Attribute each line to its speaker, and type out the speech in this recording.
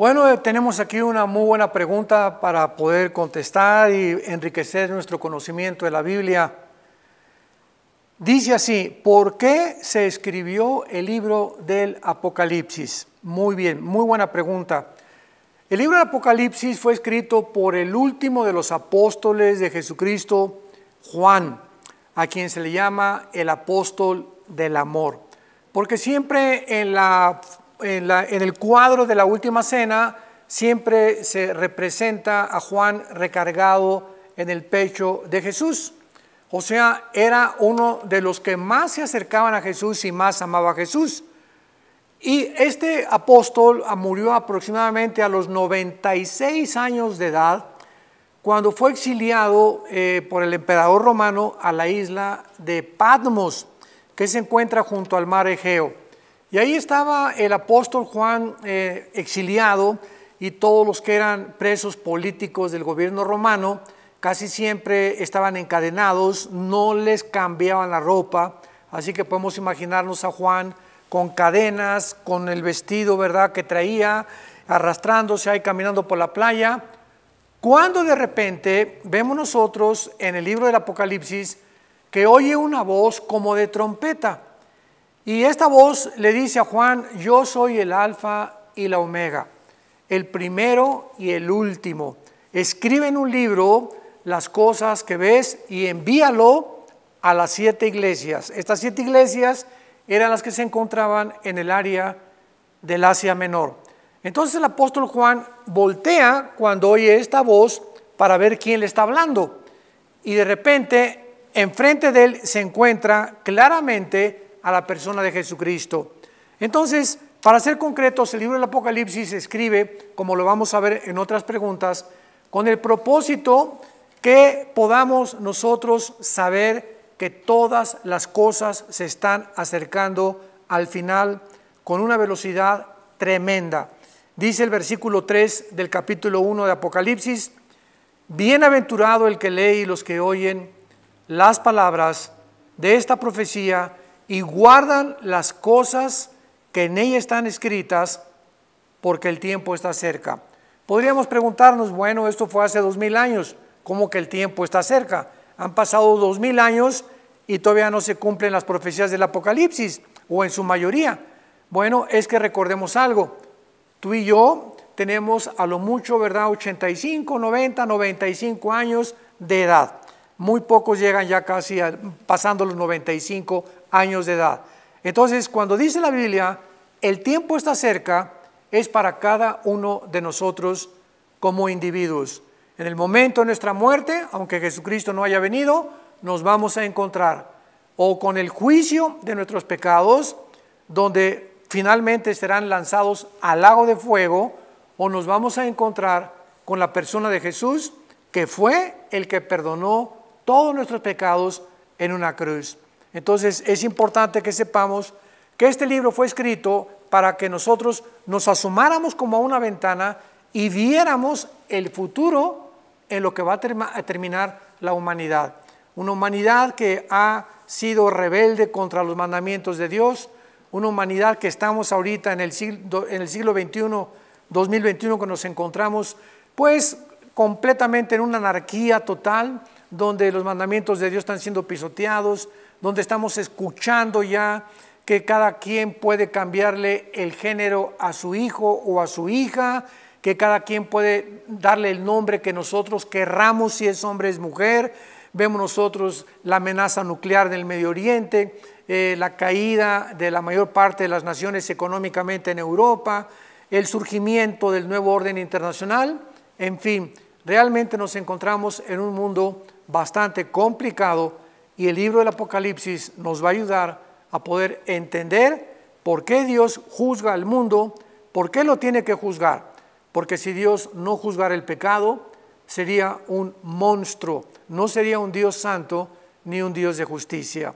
Speaker 1: Bueno, eh, tenemos aquí una muy buena pregunta para poder contestar y enriquecer nuestro conocimiento de la Biblia. Dice así, ¿por qué se escribió el libro del Apocalipsis? Muy bien, muy buena pregunta. El libro del Apocalipsis fue escrito por el último de los apóstoles de Jesucristo, Juan, a quien se le llama el apóstol del amor. Porque siempre en la en, el cuadro de la última cena siempre se representa a Juan recargado en el pecho de Jesús. O sea, era uno de los que más se acercaban a Jesús y más amaba a Jesús. Y este apóstol ah, murió aproximadamente a los 96 años de edad cuando fue exiliado eh, por el emperador romano a la isla de Patmos, que se encuentra junto al mar Egeo. Y ahí estaba el apóstol Juan eh, exiliado y todos los que eran presos políticos del gobierno romano casi siempre estaban encadenados, no les cambiaban la ropa, así que podemos imaginarnos a Juan con cadenas, con el vestido, ¿verdad?, que traía, arrastrándose ahí caminando por la playa, cuando de repente vemos nosotros en el libro del Apocalipsis que oye una voz como de trompeta. Y esta voz le dice a Juan, yo soy el alfa y la omega, el primero y el último. Escribe en un libro las cosas que ves y envíalo a las siete iglesias. Estas siete iglesias eran las que se encontraban en el área del Asia Menor. Entonces el apóstol Juan voltea cuando oye esta voz para ver quién le está hablando. Y de repente, enfrente de él se encuentra claramente a la persona de Jesucristo. Entonces, para ser concretos, el libro del Apocalipsis se escribe, como lo vamos a ver en otras preguntas, con el propósito que podamos nosotros saber que todas las cosas se están acercando al final con una velocidad tremenda. Dice el versículo 3 del capítulo 1 de Apocalipsis, Bienaventurado el que lee y los que oyen las palabras de esta profecía y guardan las cosas que en ella están escritas porque el tiempo está cerca. Podríamos preguntarnos, bueno, esto fue hace dos mil años, ¿cómo que el tiempo está cerca? Han pasado dos mil años y todavía no se cumplen las profecías del Apocalipsis, o en su mayoría. Bueno, es que recordemos algo, tú y yo tenemos a lo mucho, ¿verdad? 85, 90, 95 años de edad. Muy pocos llegan ya casi pasando los 95 años de edad. Entonces, cuando dice la Biblia, el tiempo está cerca, es para cada uno de nosotros como individuos. En el momento de nuestra muerte, aunque Jesucristo no haya venido, nos vamos a encontrar o con el juicio de nuestros pecados, donde finalmente serán lanzados al lago de fuego, o nos vamos a encontrar con la persona de Jesús, que fue el que perdonó todos nuestros pecados en una cruz. Entonces es importante que sepamos que este libro fue escrito para que nosotros nos asomáramos como a una ventana y viéramos el futuro en lo que va a, terminar la humanidad. Una humanidad que ha sido rebelde contra los mandamientos de Dios, una humanidad que estamos ahorita en el siglo, en el siglo XXI, 2021, que nos encontramos pues completamente en una anarquía total, donde los mandamientos de Dios están siendo pisoteados, donde estamos escuchando ya que cada quien puede cambiarle el género a su hijo o a su hija, que cada quien puede darle el nombre que nosotros querramos, si es hombre o es mujer. Vemos nosotros la amenaza nuclear del Medio Oriente, eh, la caída de la mayor parte de las naciones económicamente en Europa, el surgimiento del nuevo orden internacional, en fin, realmente nos encontramos en un mundo bastante complicado y el libro del Apocalipsis nos va a ayudar a poder entender por qué Dios juzga al mundo, por qué lo tiene que juzgar. Porque si Dios no juzgara el pecado, sería un monstruo, no sería un Dios santo ni un Dios de justicia.